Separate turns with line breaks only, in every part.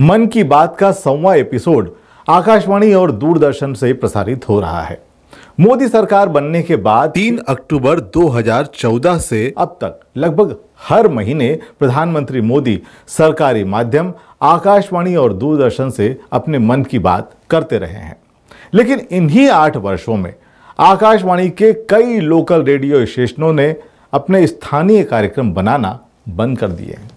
मन की बात का सौवा एपिसोड आकाशवाणी और दूरदर्शन से प्रसारित हो रहा है मोदी सरकार बनने के बाद 3 अक्टूबर 2014 से अब तक लगभग हर महीने प्रधानमंत्री मोदी सरकारी माध्यम आकाशवाणी और दूरदर्शन से अपने मन की बात करते रहे हैं लेकिन इन्हीं आठ वर्षों में आकाशवाणी के कई लोकल रेडियो स्टेशनों ने अपने स्थानीय कार्यक्रम बनाना बंद कर दिए हैं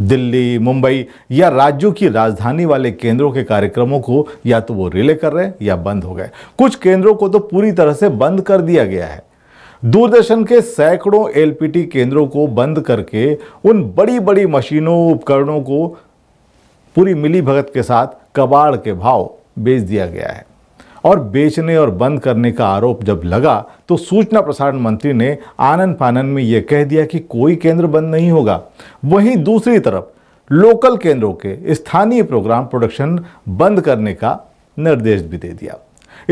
दिल्ली मुंबई या राज्यों की राजधानी वाले केंद्रों के कार्यक्रमों को या तो वो रिले कर रहे हैं या बंद हो गए कुछ केंद्रों को तो पूरी तरह से बंद कर दिया गया है दूरदर्शन के सैकड़ों एलपीटी केंद्रों को बंद करके उन बड़ी बड़ी मशीनों उपकरणों को पूरी मिलीभगत के साथ कबाड़ के भाव बेच दिया गया है और बेचने और बंद करने का आरोप जब लगा तो सूचना प्रसारण मंत्री ने आनंद फानंद में यह कह दिया कि कोई केंद्र बंद नहीं होगा वहीं दूसरी तरफ लोकल केंद्रों के स्थानीय प्रोग्राम प्रोडक्शन बंद करने का निर्देश भी दे दिया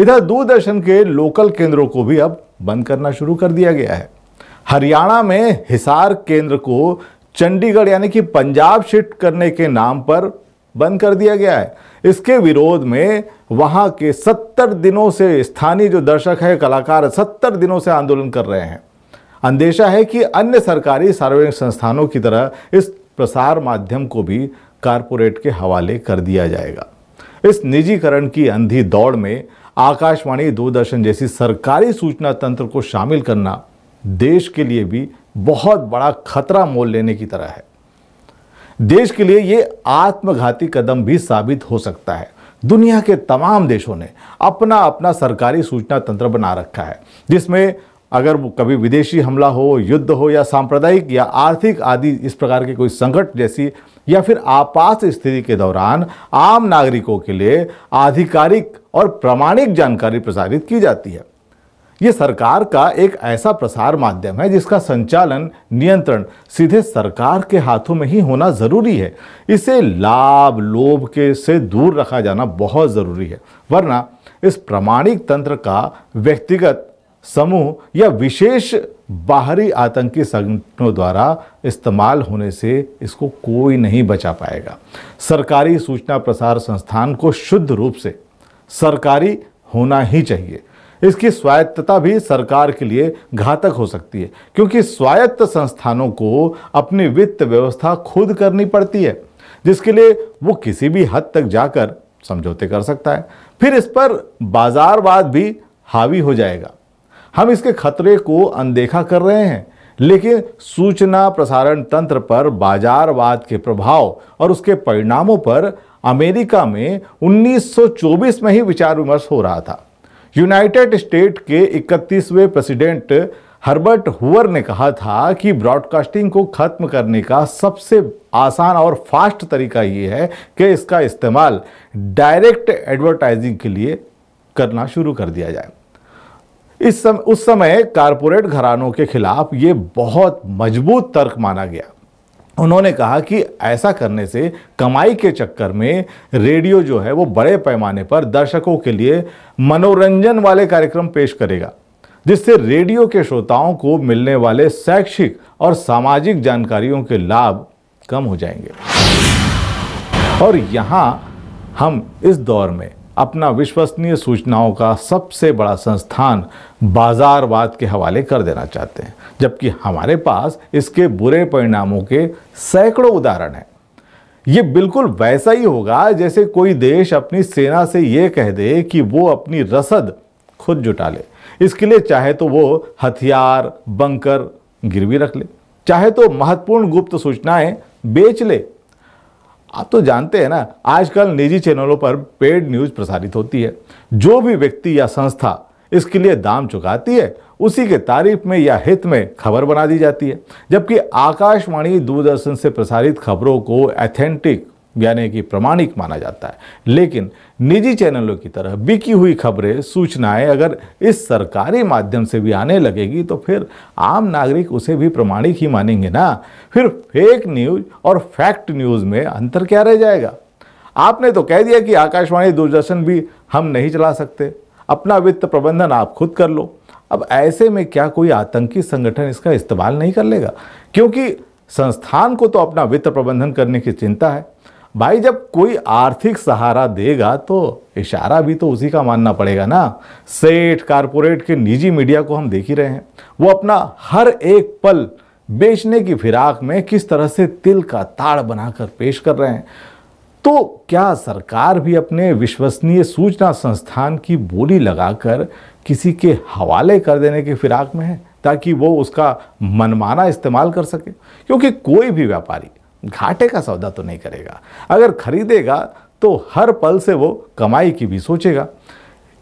इधर दूरदर्शन के लोकल केंद्रों को भी अब बंद करना शुरू कर दिया गया है हरियाणा में हिसार केंद्र को चंडीगढ़ यानी कि पंजाब शिफ्ट करने के नाम पर बंद कर दिया गया है इसके विरोध में वहाँ के सत्तर दिनों से स्थानीय जो दर्शक है कलाकार सत्तर दिनों से आंदोलन कर रहे हैं अंदेशा है कि अन्य सरकारी सार्वजनिक संस्थानों की तरह इस प्रसार माध्यम को भी कारपोरेट के हवाले कर दिया जाएगा इस निजीकरण की अंधी दौड़ में आकाशवाणी दूरदर्शन जैसी सरकारी सूचना तंत्र को शामिल करना देश के लिए भी बहुत बड़ा खतरा मोल लेने की तरह है देश के लिए ये आत्मघाती कदम भी साबित हो सकता है दुनिया के तमाम देशों ने अपना अपना सरकारी सूचना तंत्र बना रखा है जिसमें अगर कभी विदेशी हमला हो युद्ध हो या सांप्रदायिक या आर्थिक आदि इस प्रकार के कोई संकट जैसी या फिर आपात स्थिति के दौरान आम नागरिकों के लिए आधिकारिक और प्रमाणिक जानकारी प्रसारित की जाती है ये सरकार का एक ऐसा प्रसार माध्यम है जिसका संचालन नियंत्रण सीधे सरकार के हाथों में ही होना ज़रूरी है इसे लाभ लोभ के से दूर रखा जाना बहुत ज़रूरी है वरना इस प्रमाणिक तंत्र का व्यक्तिगत समूह या विशेष बाहरी आतंकी संगठनों द्वारा इस्तेमाल होने से इसको कोई नहीं बचा पाएगा सरकारी सूचना प्रसार संस्थान को शुद्ध रूप से सरकारी होना ही चाहिए इसकी स्वायत्तता भी सरकार के लिए घातक हो सकती है क्योंकि स्वायत्त संस्थानों को अपनी वित्त व्यवस्था खुद करनी पड़ती है जिसके लिए वो किसी भी हद तक जाकर समझौते कर सकता है फिर इस पर बाजारवाद भी हावी हो जाएगा हम इसके खतरे को अनदेखा कर रहे हैं लेकिन सूचना प्रसारण तंत्र पर बाजारवाद के प्रभाव और उसके परिणामों पर अमेरिका में 1924 में ही विचार विमर्श हो रहा था यूनाइटेड स्टेट के 31वें प्रेसिडेंट हर्बर्ट हुअर ने कहा था कि ब्रॉडकास्टिंग को ख़त्म करने का सबसे आसान और फास्ट तरीका ये है कि इसका इस्तेमाल डायरेक्ट एडवर्टाइजिंग के लिए करना शुरू कर दिया जाए इस सम, उस समय कारपोरेट घरानों के खिलाफ ये बहुत मजबूत तर्क माना गया उन्होंने कहा कि ऐसा करने से कमाई के चक्कर में रेडियो जो है वो बड़े पैमाने पर दर्शकों के लिए मनोरंजन वाले कार्यक्रम पेश करेगा जिससे रेडियो के श्रोताओं को मिलने वाले शैक्षिक और सामाजिक जानकारियों के लाभ कम हो जाएंगे और यहाँ हम इस दौर में अपना विश्वसनीय सूचनाओं का सबसे बड़ा संस्थान बाज़ारवाद के हवाले कर देना चाहते हैं जबकि हमारे पास इसके बुरे परिणामों के सैकड़ों उदाहरण हैं ये बिल्कुल वैसा ही होगा जैसे कोई देश अपनी सेना से ये कह दे कि वो अपनी रसद खुद जुटा ले इसके लिए चाहे तो वो हथियार बंकर गिरवी रख ले चाहे तो महत्वपूर्ण गुप्त सूचनाएं बेच ले आप तो जानते हैं ना आजकल निजी चैनलों पर पेड न्यूज प्रसारित होती है जो भी व्यक्ति या संस्था इसके लिए दाम चुकाती है उसी के तारीफ में या हित में खबर बना दी जाती है जबकि आकाशवाणी दूरदर्शन से प्रसारित खबरों को एथेंटिक यानी कि प्रमाणिक माना जाता है लेकिन निजी चैनलों की तरह बिकी हुई खबरें सूचनाएं अगर इस सरकारी माध्यम से भी आने लगेगी तो फिर आम नागरिक उसे भी प्रमाणिक ही मानेंगे ना फिर फेक न्यूज और फैक्ट न्यूज में अंतर क्या रह जाएगा आपने तो कह दिया कि आकाशवाणी दूरदर्शन भी हम नहीं चला सकते अपना वित्त प्रबंधन आप खुद कर लो अब ऐसे में क्या कोई आतंकी संगठन इसका इस्तेमाल नहीं कर लेगा क्योंकि संस्थान को तो अपना वित्त प्रबंधन करने की चिंता है भाई जब कोई आर्थिक सहारा देगा तो इशारा भी तो उसी का मानना पड़ेगा ना सेठ कारपोरेट के निजी मीडिया को हम देख ही रहे हैं वो अपना हर एक पल बेचने की फिराक में किस तरह से तिल का ताड़ बनाकर पेश कर रहे हैं तो क्या सरकार भी अपने विश्वसनीय सूचना संस्थान की बोली लगाकर किसी के हवाले कर देने की फिराक में है ताकि वो उसका मनमाना इस्तेमाल कर सके क्योंकि कोई भी व्यापारी घाटे का सौदा तो नहीं करेगा अगर खरीदेगा तो हर पल से वो कमाई की भी सोचेगा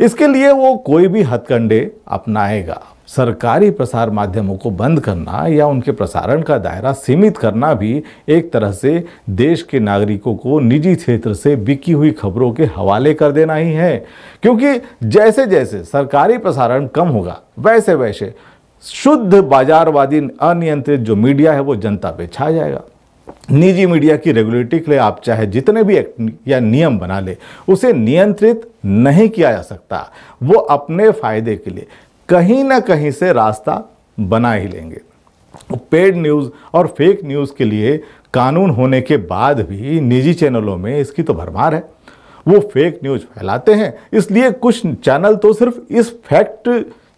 इसके लिए वो कोई भी हथकंडे अपनाएगा सरकारी प्रसार माध्यमों को बंद करना या उनके प्रसारण का दायरा सीमित करना भी एक तरह से देश के नागरिकों को निजी क्षेत्र से बिकी हुई खबरों के हवाले कर देना ही है क्योंकि जैसे जैसे सरकारी प्रसारण कम होगा वैसे वैसे शुद्ध बाजारवादी अनियंत्रित जो मीडिया है वो जनता पे छा जाएगा निजी मीडिया की रेगुलेटरी के लिए आप चाहे जितने भी एक्ट या नियम बना ले उसे नियंत्रित नहीं किया जा सकता वो अपने फायदे के लिए कहीं ना कहीं से रास्ता बना ही लेंगे पेड न्यूज़ और फेक न्यूज़ के लिए कानून होने के बाद भी निजी चैनलों में इसकी तो भरमार है वो फेक न्यूज़ फैलाते हैं इसलिए कुछ चैनल तो सिर्फ इस फैक्ट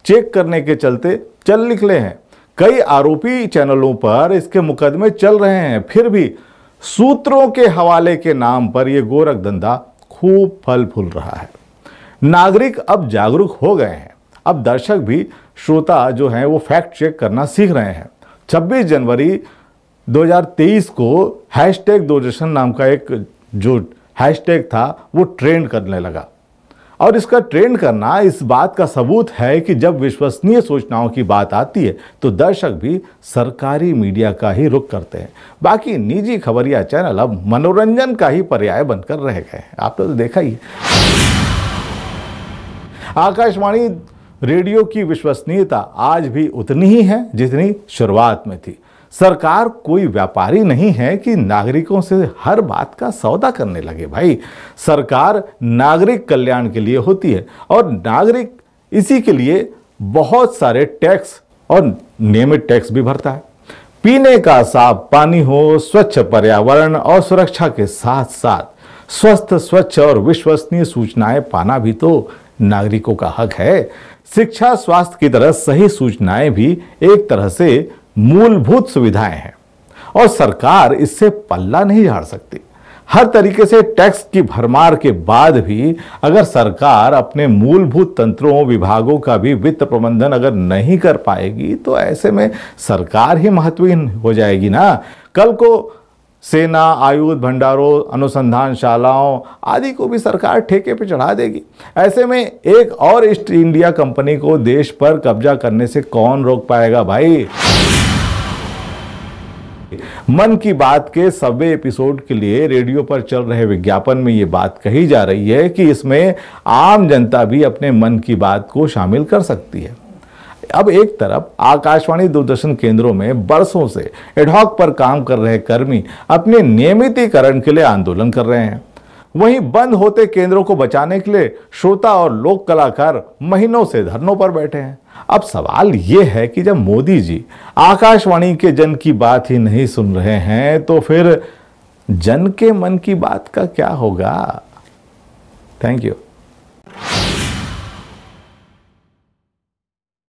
चेक करने के चलते चल निकले हैं कई आरोपी चैनलों पर इसके मुकदमे चल रहे हैं फिर भी सूत्रों के हवाले के नाम पर यह गोरख धंधा खूब फल फूल रहा है नागरिक अब जागरूक हो गए हैं अब दर्शक भी श्रोता जो हैं वो फैक्ट चेक करना सीख रहे हैं 26 जनवरी 2023 को हैशटैग दूरदर्शन नाम का एक जो हैशटैग था वो ट्रेंड करने लगा और इसका ट्रेंड करना इस बात का सबूत है कि जब विश्वसनीय सूचनाओं की बात आती है तो दर्शक भी सरकारी मीडिया का ही रुख करते हैं बाकी निजी खबरिया चैनल अब मनोरंजन का ही पर्याय बनकर रह गए हैं आपने तो देखा ही आकाशवाणी रेडियो की विश्वसनीयता आज भी उतनी ही है जितनी शुरुआत में थी सरकार कोई व्यापारी नहीं है कि नागरिकों से हर बात का सौदा करने लगे भाई सरकार नागरिक कल्याण के लिए होती है और नागरिक इसी के लिए बहुत सारे टैक्स और नियमित टैक्स भी भरता है पीने का साफ पानी हो स्वच्छ पर्यावरण और सुरक्षा के साथ साथ स्वस्थ स्वच्छ और विश्वसनीय सूचनाएं पाना भी तो नागरिकों का हक है शिक्षा स्वास्थ्य की तरह सही सूचनाएं भी एक तरह से मूलभूत सुविधाएं हैं और सरकार इससे पल्ला नहीं झाड़ सकती हर तरीके से टैक्स की भरमार के बाद भी अगर सरकार अपने मूलभूत तंत्रों विभागों का भी वित्त प्रबंधन अगर नहीं कर पाएगी तो ऐसे में सरकार ही महत्वहीन हो जाएगी ना कल को सेना आयुध भंडारों अनुसंधान शालाओं आदि को भी सरकार ठेके पर चढ़ा देगी ऐसे में एक और ईस्ट इंडिया कंपनी को देश पर कब्जा करने से कौन रोक पाएगा भाई मन की बात के सबे एपिसोड के लिए रेडियो पर चल रहे विज्ञापन में ये बात कही जा रही है कि इसमें आम जनता भी अपने मन की बात को शामिल कर सकती है अब एक तरफ आकाशवाणी दूरदर्शन केंद्रों में बरसों से एडहॉक पर काम कर रहे कर्मी अपने नियमितीकरण के लिए आंदोलन कर रहे हैं वहीं बंद होते केंद्रों को बचाने के लिए श्रोता और लोक कलाकार महीनों से धरनों पर बैठे हैं अब सवाल यह है कि जब मोदी जी आकाशवाणी के जन की बात ही नहीं सुन रहे हैं तो फिर जन के मन की बात का क्या होगा थैंक यू